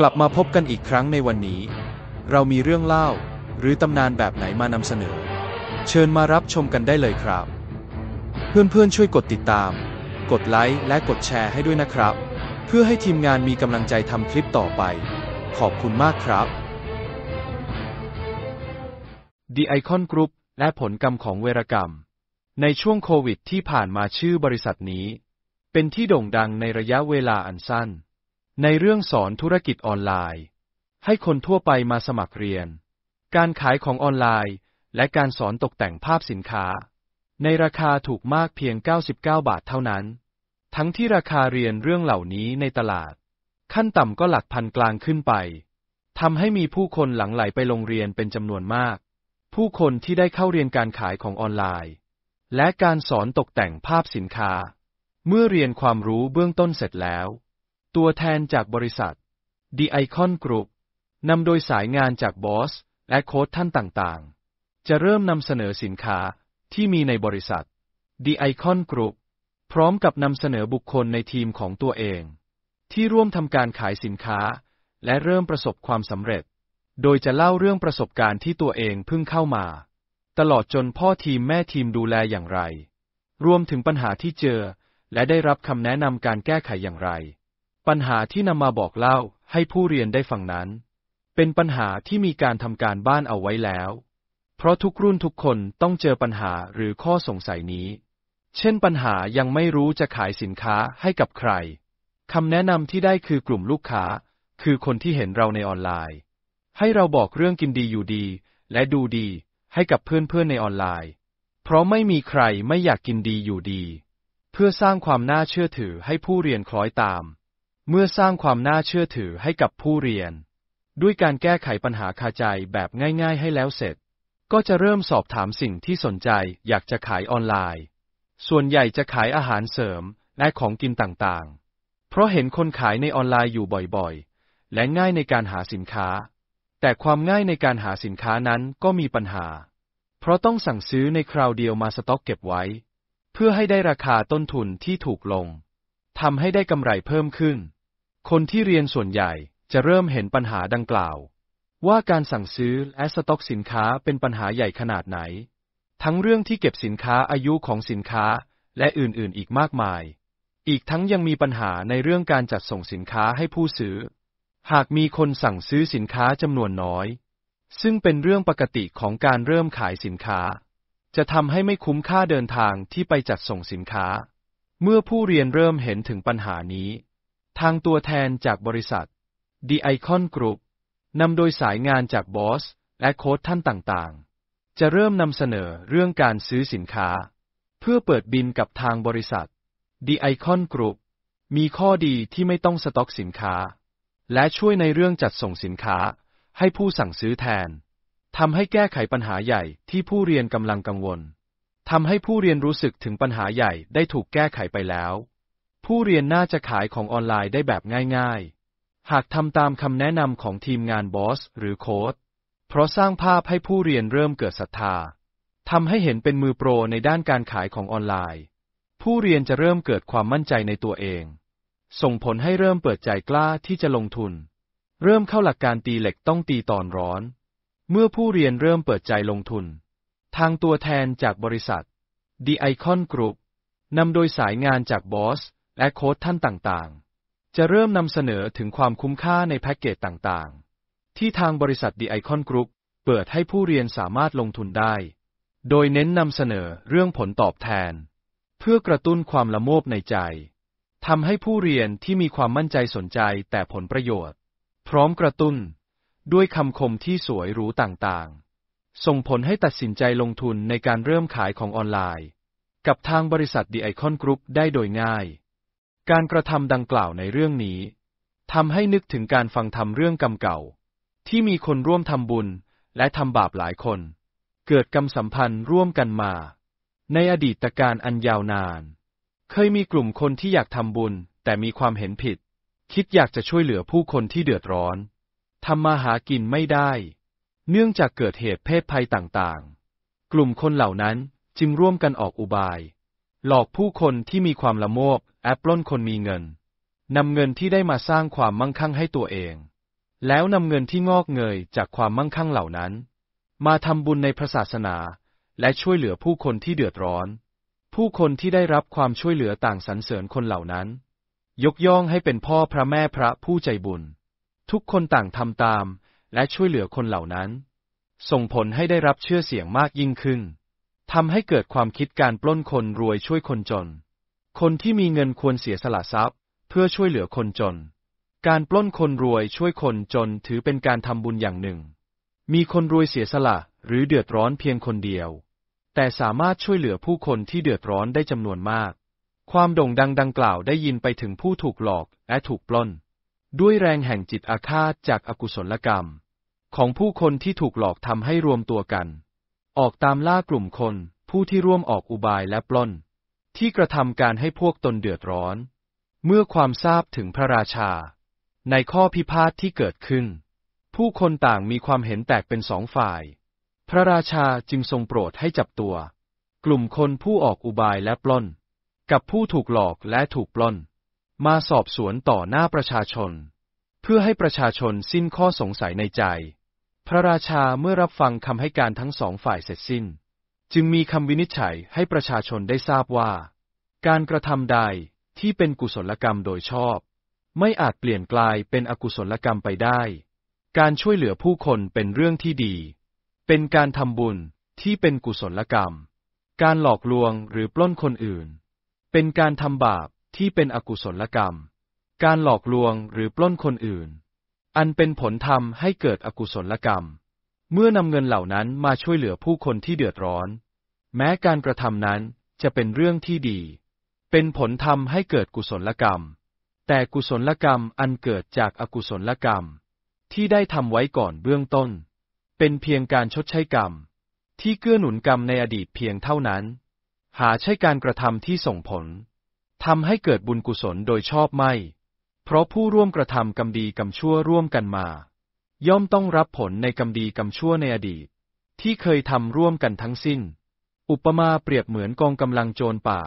กลับมาพบกันอีกครั้งในวันนี้ เรามีเรื่องเล่าหรือตำนานแบบไหนมานำเสนอ เชิญมารับชมกันได้เลยครับ เพื่อนๆช่วยกดติดตาม กดไลค์และกดแชร์ให้ด้วยนะครับ เพื่อให้ทีมงานมีกำลังใจทำคลิปต่อไป ขอบคุณมากครับ The Icon Group และผลกรรมของเวรกรรม ในช่วงโควิดที่ผ่านมาชื่อบริษัทนี้ เป็นที่โด่งดังในระยะเวลาอันสั้นในเรื่องสอนธุรกิจออนไลน์ ให้คนทั่วไปมาสมัครเรียน การขายของออนไลน์และการสอนตกแต่งภาพสินค้า ในราคาถูกมากเพียง 99 บาทเท่านั้น ทั้งที่ราคาเรียนเรื่องเหล่านี้ในตลาด ขั้นต่ำก็หลักพันกลางขึ้นไป ทำให้มีผู้คนหลั่งไหลไปโรงเรียนเป็นจำนวนมาก ผู้คนที่ได้เข้าเรียนการขายของออนไลน์ และการสอนตกแต่งภาพสินค้า เมื่อเรียนความรู้เบื้องต้นเสร็จแล้วตัวแทนจากบริษัท The Icon Group นำโดยสายงานจากบอสและโค้ดท่านต่างๆ จะเริ่มนำเสนอสินค้าที่มีในบริษัท The Icon Group พร้อมกับนำเสนอบุคคลในทีมของตัวเอง ที่ร่วมทำการขายสินค้า และเริ่มประสบความสำเร็จ โดยจะเล่าเรื่องประสบการณ์ที่ตัวเองเพิ่งเข้ามา ตลอดจนพ่อทีมแม่ทีมดูแลอย่างไร รวมถึงปัญหาที่เจอและได้รับคำแนะนำการแก้ไขอย่างไรปัญหาที่นำมาบอกเล่าให้ผู้เรียนได้ฟังนั้น เป็นปัญหาที่มีการทำการบ้านเอาไว้แล้ว เพราะทุกรุ่นทุกคนต้องเจอปัญหาหรือข้อสงสัยนี้ เช่นปัญหายังไม่รู้จะขายสินค้าให้กับใครคำแนะนำที่ได้คือกลุ่มลูกค้าคือคนที่เห็นเราในออนไลน์ ให้เราบอกเรื่องกินดีอยู่ดี และดูดีให้กับเพื่อนๆในออนไลน์ เพราะไม่มีใครไม่อยากกินดีอยู่ดี เพื่อสร้างความน่าเชื่อถือให้ผู้เรียนคล้อยตามเมื่อสร้างความน่าเชื่อถือให้กับผู้เรียน ด้วยการแก้ไขปัญหาคาใจแบบง่ายๆ ให้แล้วเสร็จ ก็จะเริ่มสอบถามสิ่งที่สนใจอยากจะขายออนไลน์ ส่วนใหญ่จะขายอาหารเสริมและของกินต่างๆ เพราะเห็นคนขายในออนไลน์อยู่บ่อยๆ และง่ายในการหาสินค้า แต่ความง่ายในการหาสินค้านั้นก็มีปัญหา เพราะต้องสั่งซื้อในคราวเดียวมาสต็อกเก็บไว้ เพื่อให้ได้ราคาต้นทุนที่ถูกลงทำให้ได้กำไรเพิ่มขึ้นคนที่เรียนส่วนใหญ่จะเริ่มเห็นปัญหาดังกล่าว ว่าการสั่งซื้อและสต็อกสินค้าเป็นปัญหาใหญ่ขนาดไหน ทั้งเรื่องที่เก็บสินค้าอายุของสินค้าและอื่นๆ อีกมากมาย อีกทั้งยังมีปัญหาในเรื่องการจัดส่งสินค้าให้ผู้ซื้อ หากมีคนสั่งซื้อสินค้าจำนวนน้อย ซึ่งเป็นเรื่องปกติของการเริ่มขายสินค้า จะทำให้ไม่คุ้มค่าเดินทางที่ไปจัดส่งสินค้า เมื่อผู้เรียนเริ่มเห็นถึงปัญหานี้ทางตัวแทนจากบริษัท The Icon Group นำโดยสายงานจากบอสและโค้ดท่านต่างๆ จะเริ่มนำเสนอเรื่องการซื้อสินค้า เพื่อเปิดบินกับทางบริษัท The Icon Group มีข้อดีที่ไม่ต้องสต็อกสินค้า และช่วยในเรื่องจัดส่งสินค้า ให้ผู้สั่งซื้อแทน ทำให้แก้ไขปัญหาใหญ่ที่ผู้เรียนกำลังกังวล ทำให้ผู้เรียนรู้สึกถึงปัญหาใหญ่ได้ถูกแก้ไขไปแล้วผู้เรียนน่าจะขายของออนไลน์ได้แบบง่าย ๆ หากทำตามคำแนะนำของทีมงานบอสหรือโค้ด เพราะสร้างภาพให้ผู้เรียนเริ่มเกิดศรัทธาทำให้เห็นเป็นมือโปรในด้านการขายของออนไลน์ ผู้เรียนจะเริ่มเกิดความมั่นใจในตัวเอง ส่งผลให้เริ่มเปิดใจกล้าที่จะลงทุน เริ่มเข้าหลักการตีเหล็กต้องตีตอนร้อน เมื่อผู้เรียนเริ่มเปิดใจลงทุน ทางตัวแทนจากบริษัท The Icon Group นำโดยสายงานจากบอสและโค้ดท่านต่างๆ จะเริ่มนำเสนอถึงความคุ้มค่าในแพ็กเกจต่างๆ ที่ทางบริษัทดีไอคอนกรุ๊ปเปิดให้ผู้เรียนสามารถลงทุนได้ โดยเน้นนำเสนอเรื่องผลตอบแทน เพื่อกระตุ้นความละโมบในใจ ทำให้ผู้เรียนที่มีความมั่นใจสนใจแต่ผลประโยชน์ พร้อมกระตุ้นด้วยคำคมที่สวยหรูต่างๆ ส่งผลให้ตัดสินใจลงทุนในการเริ่มขายของออนไลน์ กับทางบริษัทดีไอคอนกรุ๊ปได้โดยง่ายการกระทำดังกล่าวในเรื่องนี้ ทำให้นึกถึงการฟังธรรมเรื่องกรรมเก่า ที่มีคนร่วมทำบุญและทำบาปหลายคน เกิดกรรมสัมพันธ์ร่วมกันมา ในอดีตการอันยาวนาน เคยมีกลุ่มคนที่อยากทำบุญแต่มีความเห็นผิด คิดอยากจะช่วยเหลือผู้คนที่เดือดร้อน ทำมาหากินไม่ได้ เนื่องจากเกิดเหตุเพศภัยต่างๆ กลุ่มคนเหล่านั้นจึงร่วมกันออกอุบายหลอกผู้คนที่มีความละโมบแอบปล้นคนมีเงินนำเงินที่ได้มาสร้างความมั่งคั่งให้ตัวเอง แล้วนำเงินที่งอกเงยจากความมั่งคั่งเหล่านั้น มาทำบุญในพระศาสนาและช่วยเหลือผู้คนที่เดือดร้อน ผู้คนที่ได้รับความช่วยเหลือต่างสรรเสริญคนเหล่านั้น ยกย่องให้เป็นพ่อพระแม่พระผู้ใจบุญ ทุกคนต่างทำตามและช่วยเหลือคนเหล่านั้นส่งผลให้ได้รับเชื่อเสียงมากยิ่งขึ้นทำให้เกิดความคิดการปล้นคนรวยช่วยคนจน คนที่มีเงินควรเสียสละทรัพย์ เพื่อช่วยเหลือคนจน การปล้นคนรวยช่วยคนจนถือเป็นการทำบุญอย่างหนึ่ง มีคนรวยเสียสละหรือเดือดร้อนเพียงคนเดียว แต่สามารถช่วยเหลือผู้คนที่เดือดร้อนได้จำนวนมาก ความโด่งดังดังกล่าวได้ยินไปถึงผู้ถูกหลอกและถูกปล้น ด้วยแรงแห่งจิตอาฆาตจากอากุศลกรรม ของผู้คนที่ถูกหลอกทำให้รวมตัวกันออกตามล่ากลุ่มคนผู้ที่ร่วมออกอุบายและปล้น ที่กระทำการให้พวกตนเดือดร้อน เมื่อความทราบถึงพระราชา ในข้อพิพาทที่เกิดขึ้น ผู้คนต่างมีความเห็นแตกเป็นสองฝ่าย พระราชาจึงทรงโปรดให้จับตัว กลุ่มคนผู้ออกอุบายและปล้น กับผู้ถูกหลอกและถูกปล้น มาสอบสวนต่อหน้าประชาชน เพื่อให้ประชาชนสิ้นข้อสงสัยในใจพระราชาเมื่อรับฟังคำให้การทั้งสองฝ่ายเสร็จสิ้น จึงมีคำวินิจฉัยให้ประชาชนได้ทราบว่า การกระทำใดที่เป็นกุศลกรรมโดยชอบ ไม่อาจเปลี่ยนกลายเป็นอกุศลกรรมไปได้ การช่วยเหลือผู้คนเป็นเรื่องที่ดี เป็นการทำบุญที่เป็นกุศลกรรม การหลอกลวงหรือปล้นคนอื่น เป็นการทำบาปที่เป็นอกุศลกรรม การหลอกลวงหรือปล้นคนอื่นอันเป็นผลทำให้เกิดอกุศลกรรม เมื่อนำเงินเหล่านั้นมาช่วยเหลือผู้คนที่เดือดร้อน แม้การกระทำนั้นจะเป็นเรื่องที่ดี เป็นผลทำให้เกิดกุศลกรรม แต่กุศลกรรมอันเกิดจากอกุศลกรรม ที่ได้ทำไว้ก่อนเบื้องต้น เป็นเพียงการชดใช้กรรม ที่เกื้อหนุนกรรมในอดีตเพียงเท่านั้น หาใช่การกระทำที่ส่งผลทำให้เกิดบุญกุศลโดยชอบไม่เพราะผู้ร่วมกระทำกรรมดีกรรมชั่วร่วมกันมา ย่อมต้องรับผลในกรรมดีกรรมชั่วในอดีต ที่เคยทำร่วมกันทั้งสิ้น อุปมาเปรียบเหมือนกองกำลังโจรป่า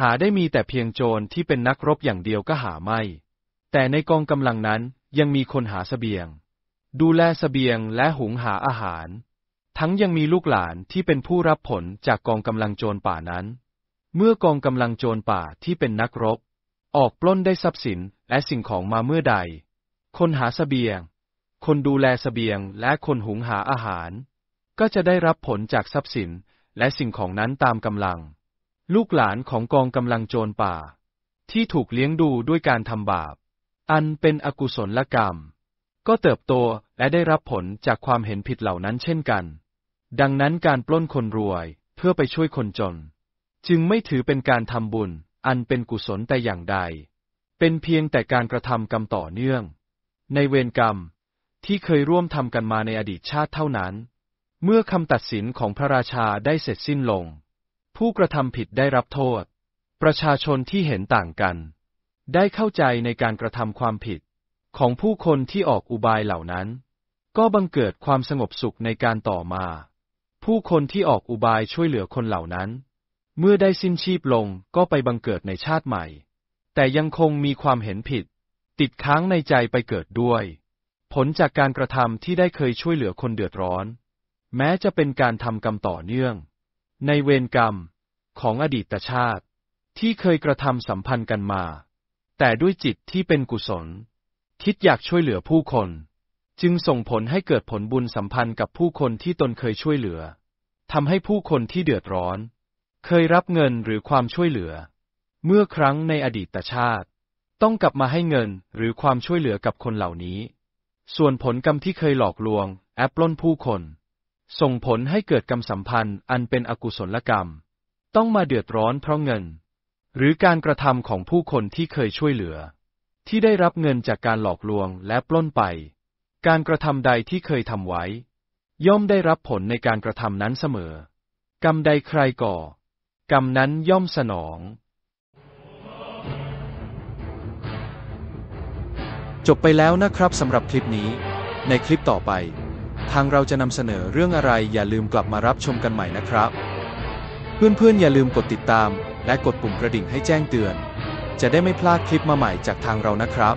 หาได้มีแต่เพียงโจรที่เป็นนักรบอย่างเดียวก็หาไม่ แต่ในกองกำลังนั้นยังมีคนหาสเสบียง ดูแลสเสบียงและหุงหาอาหาร ทั้งยังมีลูกหลานที่เป็นผู้รับผลจากกองกำลังโจรป่านั้น เมื่อกองกำลังโจรป่าที่เป็นนักรบออกปล้นได้ทรัพย์สินและสิ่งของมาเมื่อใด คนหาสเสบียง คนดูแลสเสบียงและคนหุงหาอาหาร ก็จะได้รับผลจากทรัพย์สินและสิ่งของนั้นตามกำลัง ลูกหลานของกองกำลังโจรป่า ที่ถูกเลี้ยงดูด้วยการทำบาป อันเป็นอกุศลลกรรม ก็เติบโตและได้รับผลจากความเห็นผิดเหล่านั้นเช่นกัน ดังนั้นการปล้นคนรวยเพื่อไปช่วยคนจน จึงไม่ถือเป็นการทำบุญอันเป็นกุศลแต่อย่างใด เป็นเพียงแต่การกระทำกรรมต่อเนื่อง ในเวรกรรมที่เคยร่วมทำกันมาในอดีตชาติเท่านั้น เมื่อคำตัดสินของพระราชาได้เสร็จสิ้นลง ผู้กระทำผิดได้รับโทษ ประชาชนที่เห็นต่างกัน ได้เข้าใจในการกระทำความผิดของผู้คนที่ออกอุบายเหล่านั้น ก็บังเกิดความสงบสุขในการต่อมา ผู้คนที่ออกอุบายช่วยเหลือคนเหล่านั้นเมื่อได้สิ้นชีพลงก็ไปบังเกิดในชาติใหม่ แต่ยังคงมีความเห็นผิด ติดค้างในใจไปเกิดด้วย ผลจากการกระทำที่ได้เคยช่วยเหลือคนเดือดร้อน แม้จะเป็นการทำกรรมต่อเนื่อง ในเวรกรรมของอดีตชาติ ที่เคยกระทำสัมพันธ์กันมา แต่ด้วยจิตที่เป็นกุศลคิดอยากช่วยเหลือผู้คน จึงส่งผลให้เกิดผลบุญสัมพันธ์กับผู้คนที่ตนเคยช่วยเหลือทำให้ผู้คนที่เดือดร้อนเคยรับเงินหรือความช่วยเหลือ เมื่อครั้งในอดีตชาติ ต้องกลับมาให้เงินหรือความช่วยเหลือกับคนเหล่านี้ ส่วนผลกรรมที่เคยหลอกลวง แอปล้นผู้คน ส่งผลให้เกิดกรรมสัมพันธ์อันเป็นอกุศลกรรม ต้องมาเดือดร้อนเพราะเงิน หรือการกระทำของผู้คนที่เคยช่วยเหลือ ที่ได้รับเงินจากการหลอกลวงและปล้นไป การกระทำใดที่เคยทำไว้ ย่อมได้รับผลในการกระทำนั้นเสมอ กรรมใดใครก่อกรรมนั้นย่อมสนอง จบไปแล้วนะครับสำหรับคลิปนี้ ในคลิปต่อไป ทางเราจะนำเสนอเรื่องอะไรอย่าลืมกลับมารับชมกันใหม่นะครับ เพื่อนๆอย่าลืมกดติดตาม และกดปุ่มกระดิ่งให้แจ้งเตือน จะได้ไม่พลาดคลิปมาใหม่จากทางเรานะครับ